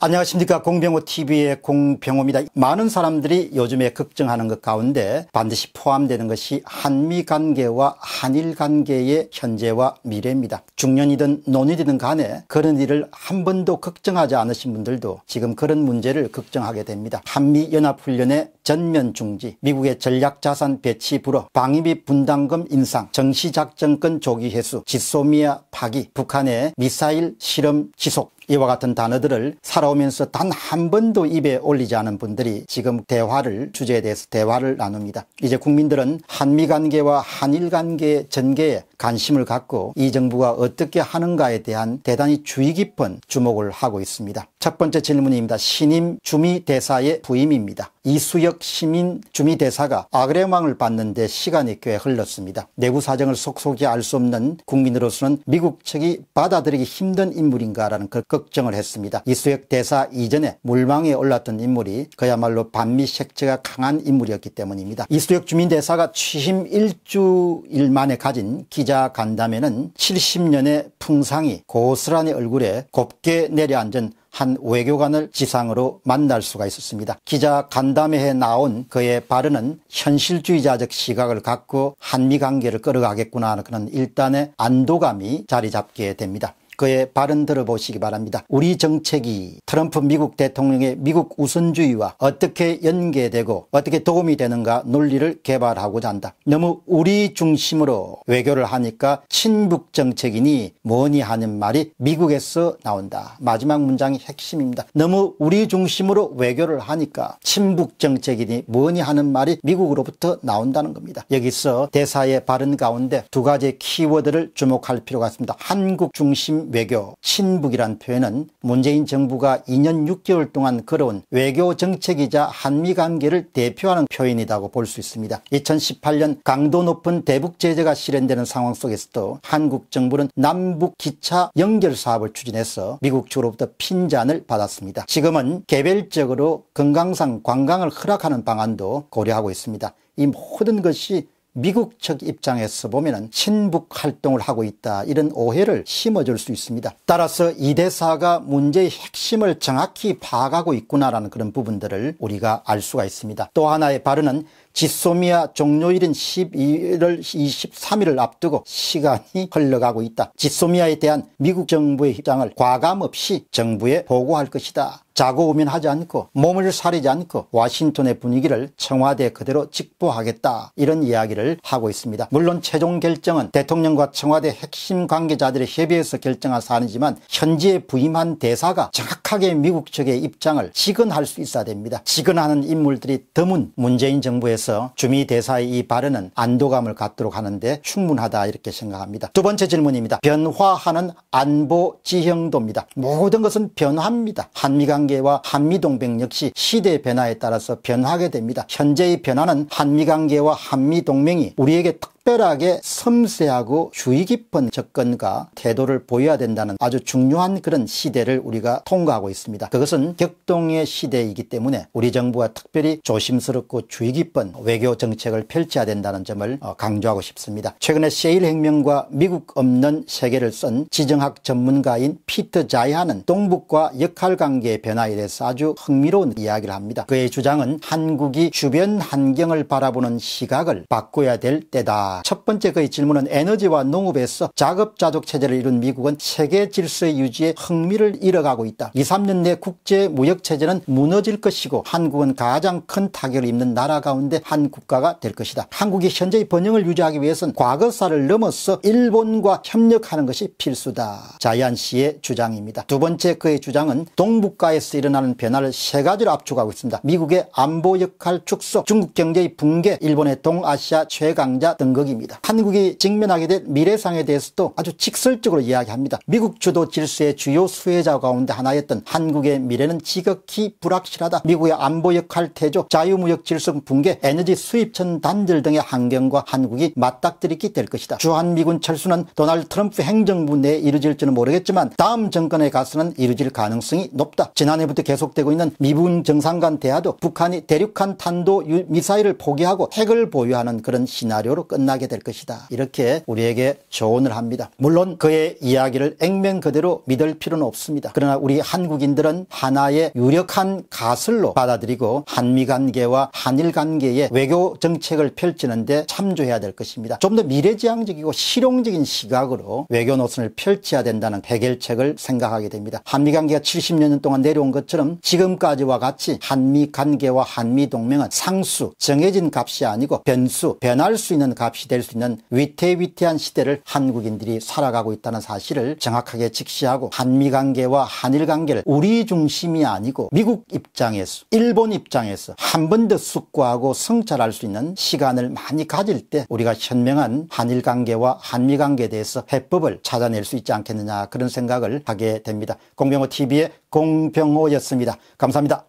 안녕하십니까 공병호 TV의 공병호입니다. 많은 사람들이 요즘에 걱정하는 것 가운데 반드시 포함되는 것이 한미 관계와 한일 관계의 현재와 미래입니다. 중년이든 논의이든 간에 그런 일을 한 번도 걱정하지 않으신 분들도 지금 그런 문제를 걱정하게 됩니다. 한미 연합훈련의 전면 중지, 미국의 전략자산 배치 불허, 방위 비 분담금 인상, 정시작전권 조기 해수, 지소미아 파기, 북한의 미사일 실험 지속, 이와 같은 단어들을 살아오면서 단 한 번도 입에 올리지 않은 분들이 지금 대화를 주제에 대해서 대화를 나눕니다. 이제 국민들은 한미 관계와 한일 관계 전개에 관심을 갖고 이 정부가 어떻게 하는가에 대한 대단히 주의 깊은 주목을 하고 있습니다. 첫 번째 질문입니다. 신임 주미대사의 부임입니다. 이수혁 시민 주미대사가 아그레망을 받는데 시간이 꽤 흘렀습니다. 내부 사정을 속속히알 수 없는 국민으로서는 미국 측이 받아들이기 힘든 인물인가라는 그 걱정을 했습니다. 이수혁 대사 이전에 물망에 올랐던 인물이 그야말로 반미 색채가 강한 인물이었기 때문입니다. 이수혁 주민대사가 취임 일주일 만에 가진 기자 간담회는 70년의 풍상이 고스란히 얼굴에 곱게 내려앉은 한 외교관을 지상으로 만날 수가 있었습니다. 기자 간담회에 나온 그의 발언은 현실주의자적 시각을 갖고 한미 관계를 끌어가겠구나 하는 그런 일단의 안도감이 자리 잡게 됩니다. 그의 발언 들어보시기 바랍니다. 우리 정책이 트럼프 미국 대통령의 미국 우선주의와 어떻게 연계되고 어떻게 도움이 되는가 논리를 개발하고자 한다. 너무 우리 중심으로 외교를 하니까 친북 정책이니 뭐니 하는 말이 미국에서 나온다. 마지막 문장이 핵심입니다. 너무 우리 중심으로 외교를 하니까 친북 정책이니 뭐니 하는 말이 미국으로부터 나온다는 겁니다. 여기서 대사의 발언 가운데 두 가지 키워드를 주목할 필요가 있습니다. 한국 중심 외교, 친북이란 표현은 문재인 정부가 2년 6개월 동안 걸어온 외교 정책이자 한미 관계를 대표하는 표현이라고 볼 수 있습니다. 2018년 강도 높은 대북 제재가 실현되는 상황 속에서도 한국 정부는 남북 기차 연결 사업을 추진해서 미국 주로부터 핀잔을 받았습니다. 지금은 개별적으로 건강상 관광을 허락하는 방안도 고려하고 있습니다. 이 모든 것이 미국 측 입장에서 보면 친북 활동을 하고 있다 이런 오해를 심어줄 수 있습니다. 따라서 이 대사가 문제의 핵심을 정확히 파악하고 있구나라는 그런 부분들을 우리가 알 수가 있습니다. 또 하나의 발언은 지소미아 종료일인 12월 23일을 앞두고 시간이 흘러가고 있다. 지소미아에 대한 미국 정부의 입장을 과감 없이 정부에 보고할 것이다. 자고 오면 하지 않고 몸을 사리지 않고 와싱턴의 분위기를 청와대 그대로 직보하겠다 이런 이야기를 하고 있습니다. 물론 최종 결정은 대통령과 청와대 핵심 관계자들의 협의에서 결정한 사안이지만 현지에 부임한 대사가 정확하게 미국 측의 입장을 직언할 수 있어야 됩니다. 직언하는 인물들이 드문 문재인 정부에서 주미 대사의 이 발언은 안도감을 갖도록 하는데 충분하다 이렇게 생각합니다. 두 번째 질문입니다. 변화하는 안보 지형도입니다. 모든 것은 변화입니다. 한미 관계 관계와 한미 동맹 역시 시대 변화에 따라서 변하게 됩니다. 현재의 변화는 한미 관계와 한미 동맹이 우리에게 특 특별하게 섬세하고 주의 깊은 접근과 태도를 보여야 된다는 아주 중요한 그런 시대를 우리가 통과하고 있습니다. 그것은 격동의 시대이기 때문에 우리 정부가 특별히 조심스럽고 주의 깊은 외교 정책을 펼쳐야 된다는 점을 어, 강조하고 싶습니다. 최근에 세일 혁명과 미국 없는 세계를 쓴 지정학 전문가인 피트 자이하는 동북과 역할 관계의 변화에 대해서 아주 흥미로운 이야기를 합니다. 그의 주장은 한국이 주변 환경을 바라보는 시각을 바꿔야 될 때다 첫 번째 그의 질문은 에너지와 농업에서 자급자족 체제를 이룬 미국은 세계 질서의 유지에 흥미를 잃어가고 있다. 2, 3년 내 국제 무역 체제는 무너질 것이고 한국은 가장 큰 타격을 입는 나라 가운데 한 국가가 될 것이다. 한국이 현재의 번영을 유지하기 위해선 과거사를 넘어서 일본과 협력하는 것이 필수다. 자이안 씨의 주장입니다. 두 번째 그의 주장은 동북아에서 일어나는 변화를 세 가지로 압축하고 있습니다. 미국의 안보 역할 축소, 중국 경제의 붕괴, 일본의 동아시아 최강자 등극 지역입니다. 한국이 직면하게 될 미래상에 대해서도 아주 직설적으로 이야기합니다. 미국 주도 질서의 주요 수혜자 가운데 하나였던 한국의 미래는 지극히 불확실하다. 미국의 안보역 할태조, 자유무역 질서 붕괴, 에너지 수입천 단절 등의 환경과 한국이 맞닥뜨리게 될 것이다. 주한미군 철수는 도널드 트럼프 행정부 내에 이루어질지는 모르겠지만 다음 정권에 가서는 이루어질 가능성이 높다. 지난해부터 계속되고 있는 미군 정상 간 대화도 북한이 대륙간 탄도 미사일을 포기하고 핵을 보유하는 그런 시나리오로 끝나게 하게 될 것이다. 이렇게 우리에게 조언을 합니다. 물론 그의 이야기를 액면 그대로 믿을 필요는 없습니다. 그러나 우리 한국인들은 하나의 유력한 가설로 받아들이고 한미 관계와 한일 관계의 외교 정책을 펼치는데 참조해야 될 것입니다. 좀 더 미래지향적이고 실용적인 시각으로 외교 노선을 펼쳐야 된다는 해결책을 생각하게 됩니다. 한미 관계가 70년 동안 내려온 것처럼 지금까지와 같이 한미 관계와 한미 동맹은 상수 정해진 값이 아니고 변수 변할 수 있는 값이 없이 될수 있는 위태위태한 시대를 한국인들이 살아가고 있다는 사실을 정확하게 직시하고 한미관계와 한일관계를 우리 중심이 아니고 미국 입장에서 일본 입장에서 한 번 더 숙고하고 성찰할 수 있는 시간을 많이 가질 때 우리가 현명한 한일관계와 한미관계에 대해서 해법을 찾아낼 수 있지 않겠느냐 그런 생각을 하게 됩니다. 공병호TV의 공병호였습니다. 감사합니다.